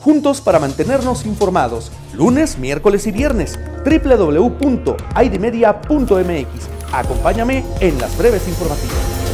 juntos para mantenernos informados. Lunes, miércoles y viernes, www.idmedia.mx. Acompáñame en las breves informativas.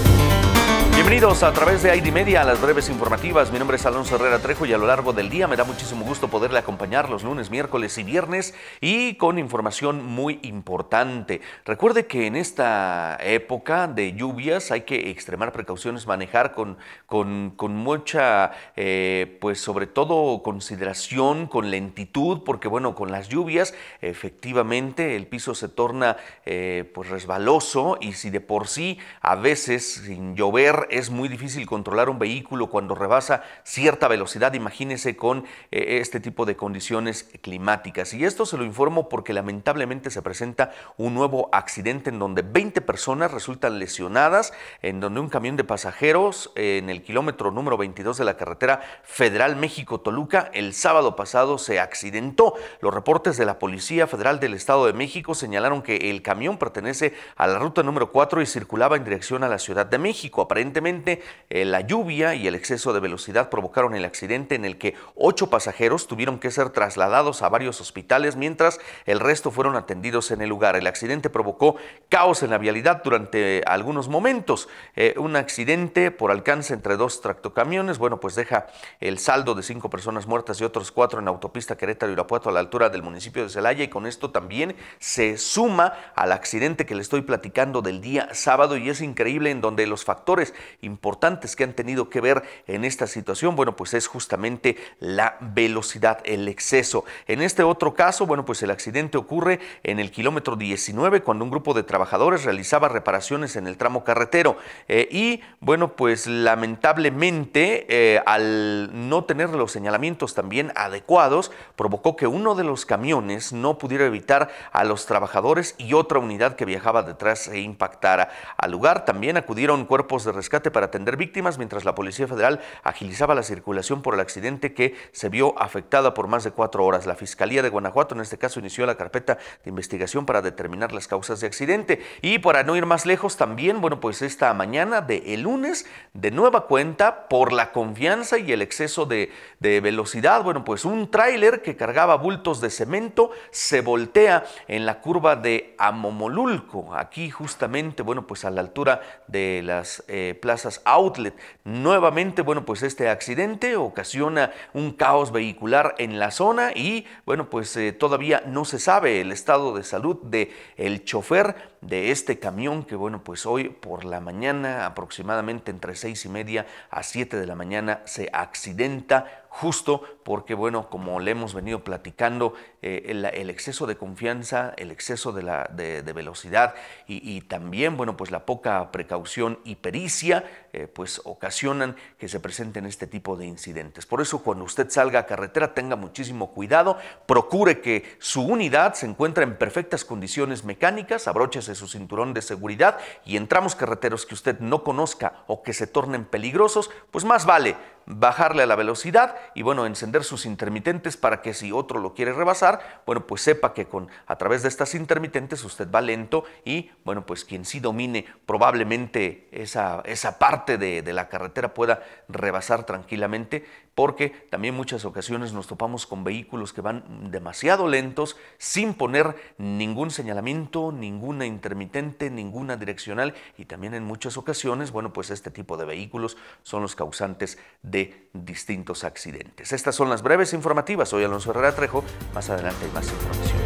Bienvenidos a través de ID Media a las breves informativas. Mi nombre es Alonso Herrera Trejo y a lo largo del día me da muchísimo gusto poderle acompañar los lunes, miércoles y viernes y con información muy importante. Recuerde que en esta época de lluvias hay que extremar precauciones, manejar con, con, mucha, eh, pues sobre todo consideración, con lentitud, porque bueno, con las lluvias efectivamente el piso se torna eh, pues resbaloso y si de por sí a veces sin llover es muy difícil controlar un vehículo cuando rebasa cierta velocidad, imagínese con eh, este tipo de condiciones climáticas. Y esto se lo informo porque lamentablemente se presenta un nuevo accidente en donde 20 personas resultan lesionadas, en donde un camión de pasajeros en el kilómetro número 22 de la carretera Federal México-Toluca el sábado pasado se accidentó. Los reportes de la Policía Federal del Estado de México señalaron que el camión pertenece a la ruta número 4 y circulaba en dirección a la Ciudad de México. Aparentemente Evidentemente, eh, la lluvia y el exceso de velocidad provocaron el accidente en el que ocho pasajeros tuvieron que ser trasladados a varios hospitales, mientras el resto fueron atendidos en el lugar. El accidente provocó caos en la vialidad durante algunos momentos. Eh, un accidente por alcance entre dos tractocamiones, bueno, pues deja el saldo de cinco personas muertas y otros cuatro en autopista Querétaro-Irapuato a la altura del municipio de Celaya y con esto también se suma al accidente que le estoy platicando del día sábado y es increíble en donde los factores importantes que han tenido que ver en esta situación, bueno, pues es justamente la velocidad, el exceso. En este otro caso, bueno, pues el accidente ocurre en el kilómetro 19 cuando un grupo de trabajadores realizaba reparaciones en el tramo carretero eh, y, bueno, pues lamentablemente eh, al no tener los señalamientos también adecuados, provocó que uno de los camiones no pudiera evitar a los trabajadores y otra unidad que viajaba detrás se impactara. Al lugar también acudieron cuerpos de rescate para atender víctimas mientras la Policía Federal agilizaba la circulación por el accidente que se vio afectada por más de cuatro horas. La Fiscalía de Guanajuato en este caso inició la carpeta de investigación para determinar las causas de accidente. Y para no ir más lejos también, bueno, pues esta mañana de el lunes, de nueva cuenta, por la confianza y el exceso de, velocidad, bueno, pues un tráiler que cargaba bultos de cemento se voltea en la curva de Amomolulco, aquí justamente, bueno, pues a la altura de las... Eh, plazas outlet. Nuevamente, bueno, pues este accidente ocasiona un caos vehicular en la zona y, bueno, pues eh, todavía no se sabe el estado de salud del el chofer de este camión que bueno pues hoy por la mañana aproximadamente entre seis y media a siete de la mañana se accidenta justo porque, bueno, como le hemos venido platicando, eh, el, exceso de confianza, el exceso de, la, de, velocidad y, también, bueno, pues la poca precaución y pericia, eh, pues ocasionan que se presenten este tipo de incidentes. Por eso, cuando usted salga a carretera, tenga muchísimo cuidado, procure que su unidad se encuentre en perfectas condiciones mecánicas, abróchese su cinturón de seguridad y entramos carreteros que usted no conozca o que se tornen peligrosos, pues más vale bajarle a la velocidad y bueno, encender sus intermitentes para que si otro lo quiere rebasar, bueno, pues sepa que con a través de estas intermitentes usted va lento y bueno, pues quien sí domine probablemente esa, esa parte de, de la carretera pueda rebasar tranquilamente porque también muchas ocasiones nos topamos con vehículos que van demasiado lentos sin poner ningún señalamiento, ninguna intermitente, ninguna direccional y también en muchas ocasiones, bueno, pues este tipo de vehículos son los causantes de distintos accidentes. Estas son las breves informativas. Soy Alonso Herrera Trejo. Más adelante hay más información.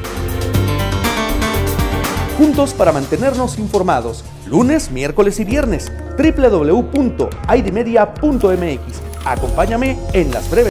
Juntos para mantenernos informados. Lunes, miércoles y viernes. www.idmedia.mx. Acompáñame en las breves.